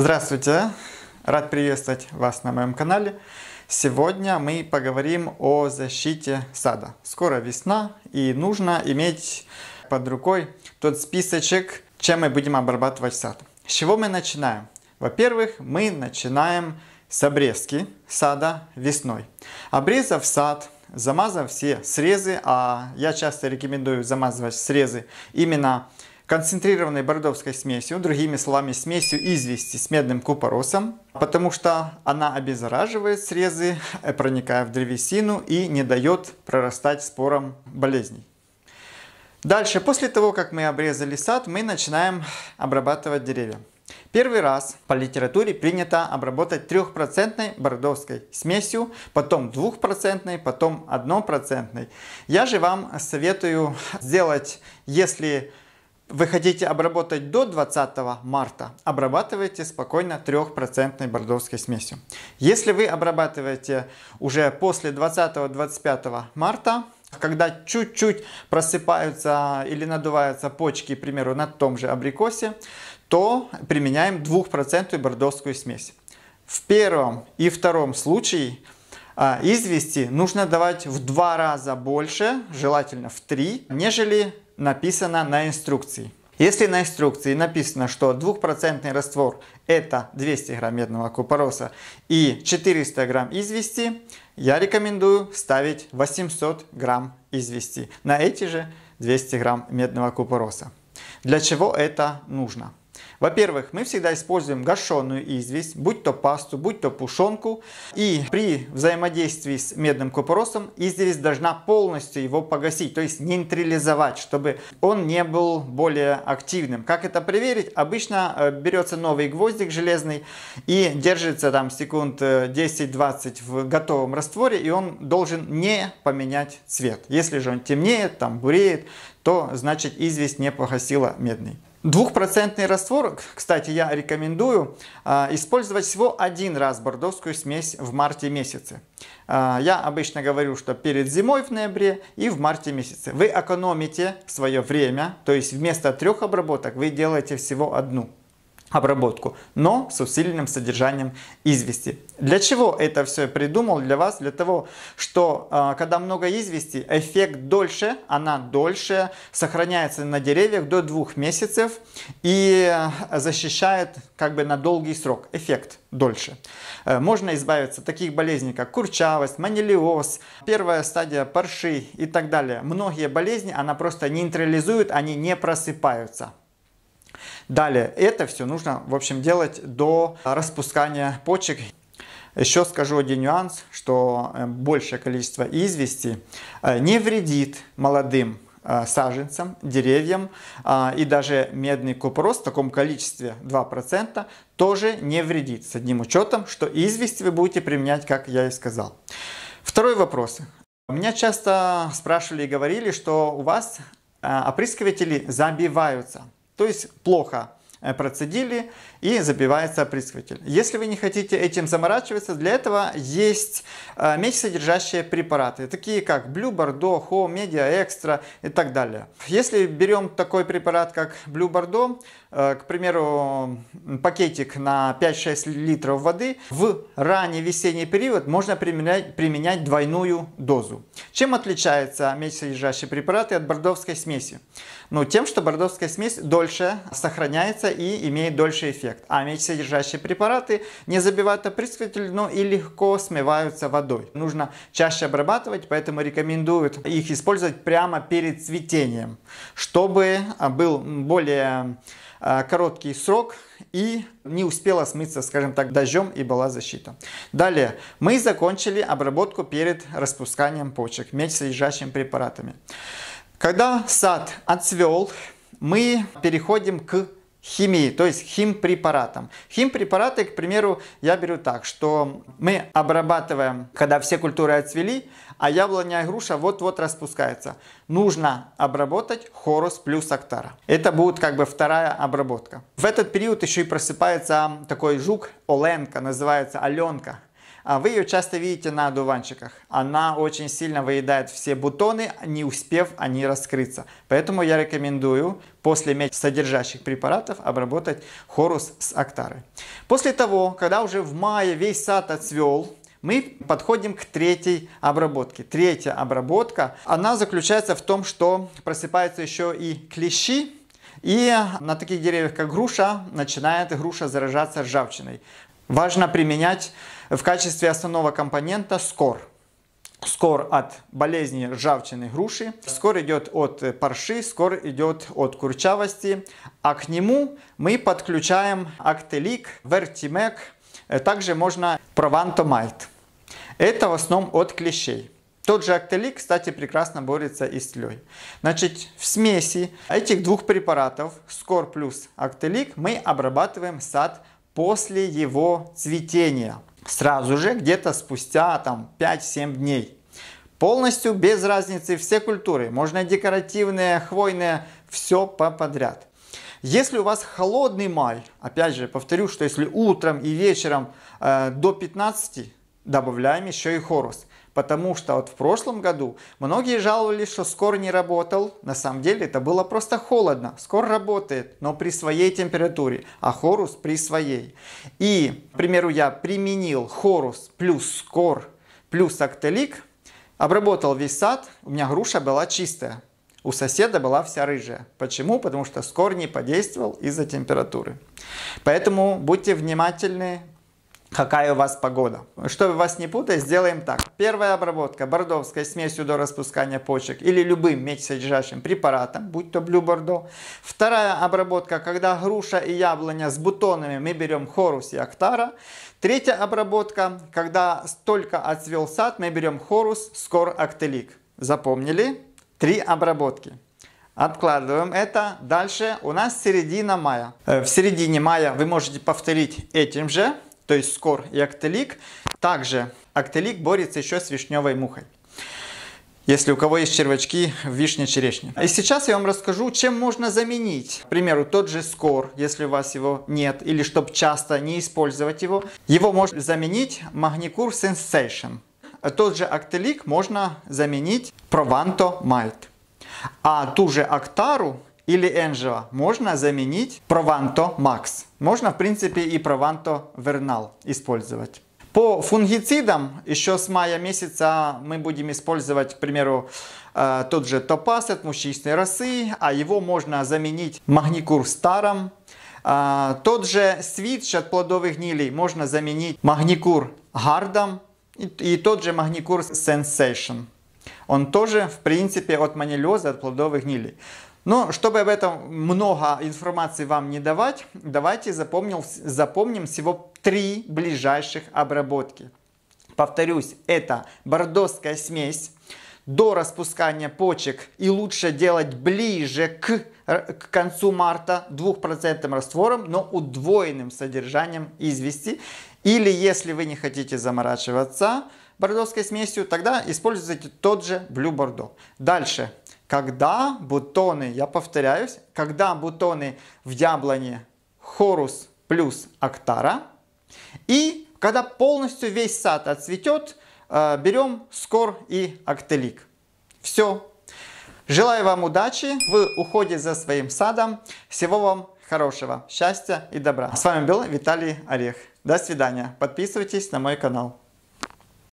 Здравствуйте! Рад приветствовать вас на моем канале. Сегодня мы поговорим о защите сада. Скоро весна и нужно иметь под рукой тот списочек, чем мы будем обрабатывать сад. С чего мы начинаем? Во-первых, мы начинаем с обрезки сада весной. Обрезав сад, замазав все срезы, а я часто рекомендую замазывать срезы именно концентрированной бордовской смесью, другими словами, смесью извести с медным купоросом, потому что она обеззараживает срезы, э, проникая в древесину и не дает прорастать спорам болезней. Дальше, после того, как мы обрезали сад, мы начинаем обрабатывать деревья. Первый раз по литературе принято обработать трехпроцентной бордовской смесью, потом двухпроцентной, потом однопроцентной. Я же вам советую сделать, если вы хотите обработать до 20 марта, обрабатывайте спокойно 3% бордовской смесью. Если вы обрабатываете уже после 20-25 марта, когда чуть-чуть просыпаются или надуваются почки, к примеру, на том же абрикосе, то применяем 2% бордовскую смесь. В первом и втором случае а, извести нужно давать в два раза больше, желательно в три, нежели написано на инструкции. Если на инструкции написано, что 2% раствор это 200 грамм медного купороса и 400 грамм извести, я рекомендую ставить 800 грамм извести на эти же 200 грамм медного купороса. Для чего это нужно? Во-первых, мы всегда используем гашеную известь, будь то пасту, будь то пушонку. И при взаимодействии с медным купоросом известь должна полностью его погасить, то есть нейтрализовать, чтобы он не был более активным. Как это проверить? Обычно э, берется новый гвоздик железный и держится там секунд 10-20 э, в готовом растворе, и он должен не поменять цвет. Если же он темнеет, там буреет, то значит известь не погасила медный. Двухпроцентный раствор, кстати, я рекомендую а, использовать всего один раз бордовскую смесь в марте месяце. А, я обычно говорю, что перед зимой в ноябре и в марте месяце. Вы экономите свое время, то есть вместо трех обработок вы делаете всего одну обработку, но с усиленным содержанием извести. Для чего это все я придумал для вас? Для того, что а, когда много извести, эффект дольше, она дольше, сохраняется на деревьях до двух месяцев и защищает как бы на долгий срок эффект дольше. Э, можно избавиться от таких болезней, как курчавость, манилиоз, первая стадия парши и так далее. Многие болезни она просто нейтрализует, они не просыпаются. Далее, это все нужно, в общем, делать до распускания почек. Еще скажу один нюанс, что э, большее количество извести э, не вредит молодым э, саженцам, деревьям а, и даже медный купрос в таком количестве 2% тоже не вредит. С одним учетом, что извести вы будете применять, как я и сказал. Второй вопрос. Меня часто спрашивали и говорили, что у вас опрыскиватели забиваются. То есть плохо э, процедили, и забивается опрыскиватель. Если вы не хотите этим заморачиваться, для этого есть э, меч содержащие препараты, такие как Blue Bordeaux, Home, Media Extra и так далее. Если берем такой препарат, как Blue Bordeaux, э, к примеру, пакетик на 5-6 литров воды, в ранний весенний период можно применять, применять двойную дозу. Чем отличаются меч содержащие препараты от бордовской смеси? Ну, тем, что бордовская смесь дольше сохраняется и имеет дольше эффект эффект, а содержащие препараты не забивают опрыскиватель, но и легко смываются водой. Нужно чаще обрабатывать, поэтому рекомендуют их использовать прямо перед цветением, чтобы а, был более а, короткий срок и не успела смыться, скажем так, дождем и была защита. Далее, мы закончили обработку перед распусканием почек меч содержащими препаратами. Когда сад отцвел, мы переходим к химии, то есть химпрепаратом. Химпрепараты, к примеру, я беру так, что мы обрабатываем, когда все культуры отцвели, а яблоня и груша вот-вот распускается. Нужно обработать хорус плюс актара. Это будет как бы вторая обработка. В этот период еще и просыпается такой жук, оленка, называется аленка. А вы ее часто видите на одуванчиках. Она очень сильно выедает все бутоны, не успев они раскрыться. Поэтому я рекомендую после меч содержащих препаратов обработать хорус с актары. После того, когда уже в мае весь сад отцвел, мы подходим к третьей обработке. Третья обработка, она заключается в том, что просыпаются еще и клещи, и на таких деревьях, как груша, начинает груша заражаться ржавчиной. Важно применять в качестве основного компонента скор. Скор от болезни ржавчины груши, скор идет от э, парши, скор идет от курчавости, а к нему мы подключаем актелик, вертимек, э, также можно провантомальт. Это в основном от клещей. Тот же актелик, кстати, прекрасно борется и с тлей. Значит, в смеси этих двух препаратов, скор плюс актелик, мы обрабатываем сад после его цветения, сразу же где-то спустя там 5-7 дней. Полностью без разницы все культуры, можно декоративные, хвойные, все по подряд. Если у вас холодный май, опять же повторю, что если утром и вечером э, до 15 добавляем еще и хорус. Потому что вот в прошлом году многие жаловались, что скор не работал. На самом деле это было просто холодно. Скор работает, но при своей температуре, а хорус при своей. И, к примеру, я применил хорус плюс скор плюс актелик, обработал весь сад, у меня груша была чистая. У соседа была вся рыжая. Почему? Потому что скор не подействовал из-за температуры. Поэтому будьте внимательны какая у вас погода. Чтобы вас не путать, сделаем так. Первая обработка бордовской смесью до распускания почек или любым медь содержащим препаратом, будь то Blue Bordeaux. Вторая обработка, когда груша и яблоня с бутонами, мы берем хорус и актара. Третья обработка, когда столько отцвел сад, мы берем хорус, скор, актелик. Запомнили? Три обработки. Откладываем это. Дальше у нас середина мая. Э, в середине мая вы можете повторить этим же то есть Скор и Актелик. Также Актелик борется еще с вишневой мухой если у кого есть червячки в вишне-черешне. И сейчас я вам расскажу, чем можно заменить. К примеру, тот же скор, если у вас его нет, или чтобы часто не использовать его. Его можно заменить магникур Sensation. Тот же актелик можно заменить Прованто Мальт. А ту же актару или Angelo можно заменить Provanto Max. Можно, в принципе, и Provanto Vernal использовать. По фунгицидам еще с мая месяца мы будем использовать, к примеру, э, тот же топаз от мучничной росы, а его можно заменить магникур старом. Э, тот же свитч от плодовых гнилей можно заменить магникур гардом и тот же магникур сенсейшн. Он тоже, в принципе, от манилеза, от плодовых гнилей. Но чтобы об этом много информации вам не давать, давайте запомнил, запомним всего три ближайших обработки. Повторюсь, это бордоская смесь до распускания почек и лучше делать ближе к, к концу марта 2% раствором, но удвоенным содержанием извести. Или если вы не хотите заморачиваться бордовской смесью, тогда используйте тот же Blue Bordeaux. Дальше когда бутоны, я повторяюсь, когда бутоны в яблоне хорус плюс актара, и когда полностью весь сад отцветет, э, берем скор и актелик. Все. Желаю вам удачи в уходе за своим садом. Всего вам хорошего, счастья и добра. С вами был Виталий Орех. До свидания. Подписывайтесь на мой канал.